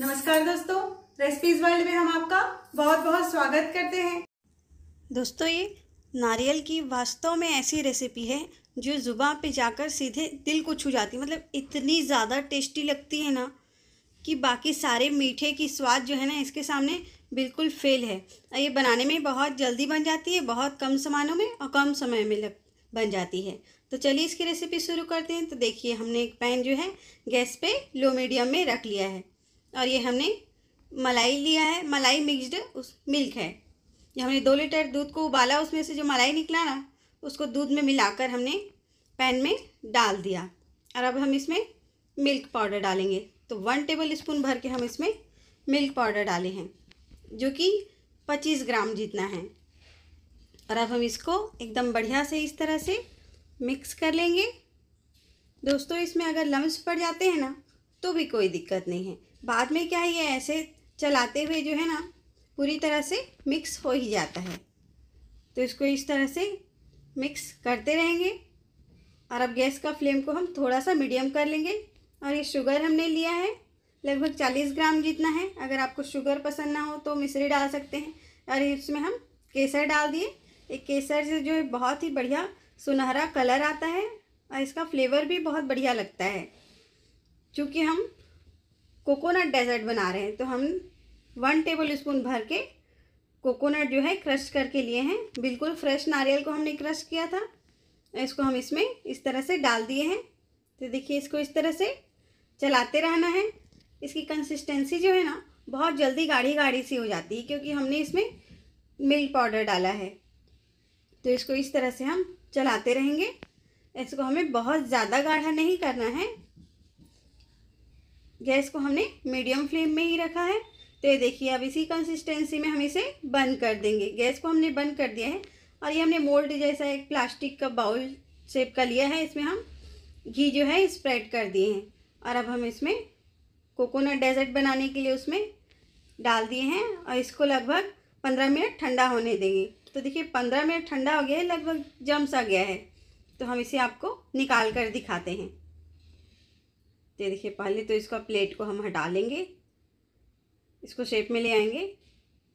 नमस्कार दोस्तों recipes world में हम आपका बहुत बहुत स्वागत करते हैं दोस्तों ये नारियल की वास्तव में ऐसी रेसिपी है जो जुबा पे जाकर सीधे दिल को छू जाती है मतलब इतनी ज़्यादा टेस्टी लगती है ना कि बाकी सारे मीठे की स्वाद जो है ना इसके सामने बिल्कुल फेल है ये बनाने में बहुत जल्दी बन जाती है बहुत कम सामानों में और कम समय में लग बन जाती है तो चलिए इसकी रेसिपी शुरू करते हैं तो देखिए हमने एक पैन जो है गैस पे लो मीडियम में रख लिया है और ये हमने मलाई लिया है मलाई मिक्सड उस मिल्क है ये हमने दो लीटर दूध को उबाला उसमें से जो मलाई निकला ना उसको दूध में मिलाकर हमने पैन में डाल दिया और अब हम इसमें मिल्क पाउडर डालेंगे तो वन टेबल स्पून भर के हम इसमें मिल्क पाउडर डाले हैं जो कि पच्चीस ग्राम जितना है और अब हम इसको एकदम बढ़िया से इस तरह से मिक्स कर लेंगे दोस्तों इसमें अगर लम्स पड़ जाते हैं ना तो भी कोई दिक्कत नहीं है बाद में क्या है ये ऐसे चलाते हुए जो है ना पूरी तरह से मिक्स हो ही जाता है तो इसको इस तरह से मिक्स करते रहेंगे और अब गैस का फ्लेम को हम थोड़ा सा मीडियम कर लेंगे और ये शुगर हमने लिया है लगभग चालीस ग्राम जितना है अगर आपको शुगर पसंद ना हो तो मिश्री डाल सकते हैं और इसमें हम केसर डाल दिए एक केसर से जो है बहुत ही बढ़िया सुनहरा कलर आता है और इसका फ्लेवर भी बहुत बढ़िया लगता है चूँकि हम कोकोनट डेजर्ट बना रहे हैं तो हम वन टेबल स्पून भर के कोकोनट जो है क्रश करके लिए हैं बिल्कुल फ्रेश नारियल को हमने क्रश किया था इसको हम इसमें इस तरह से डाल दिए हैं तो देखिए इसको इस तरह से चलाते रहना है इसकी कंसिस्टेंसी जो है ना बहुत जल्दी गाढ़ी गाढ़ी सी हो जाती है क्योंकि हमने इसमें मिल्क पाउडर डाला है तो इसको इस तरह से हम चलाते रहेंगे इसको हमें बहुत ज़्यादा गाढ़ा नहीं करना है गैस को हमने मीडियम फ्लेम में ही रखा है तो ये देखिए अब इसी कंसिस्टेंसी में हम इसे बंद कर देंगे गैस को हमने बंद कर दिया है और ये हमने मोल्ड जैसा एक प्लास्टिक का बाउल शेप का लिया है इसमें हम घी जो है स्प्रेड कर दिए हैं और अब हम इसमें कोकोनट डेजर्ट बनाने के लिए उसमें डाल दिए हैं और इसको लगभग पंद्रह मिनट ठंडा होने देंगे तो देखिए पंद्रह मिनट ठंडा हो गया है लगभग जम सा गया है तो हम इसे आपको निकाल कर दिखाते हैं ये देखिए पहले तो इसका प्लेट को हम हटा लेंगे इसको शेप में ले आएंगे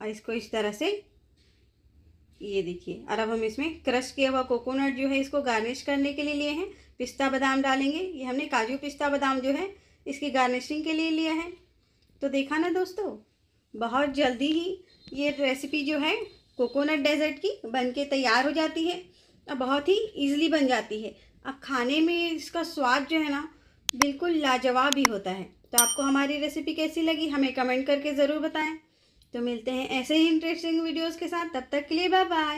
और इसको इस तरह से ये देखिए और अब हम इसमें क्रश किया हुआ कोकोनट जो है इसको गार्निश करने के लिए लिए हैं पिस्ता बादाम डालेंगे ये हमने काजू पिस्ता बादाम जो है इसकी गार्निशिंग के लिए लिया है तो देखा ना दोस्तों बहुत जल्दी ही ये रेसिपी जो है कोकोनट डेजर्ट की बन के तैयार हो जाती है और बहुत ही ईजिली बन जाती है अब खाने में इसका स्वाद जो है ना बिल्कुल लाजवाब ही होता है तो आपको हमारी रेसिपी कैसी लगी हमें कमेंट करके ज़रूर बताएं तो मिलते हैं ऐसे ही इंटरेस्टिंग वीडियोस के साथ तब तक के लिए बाय बाय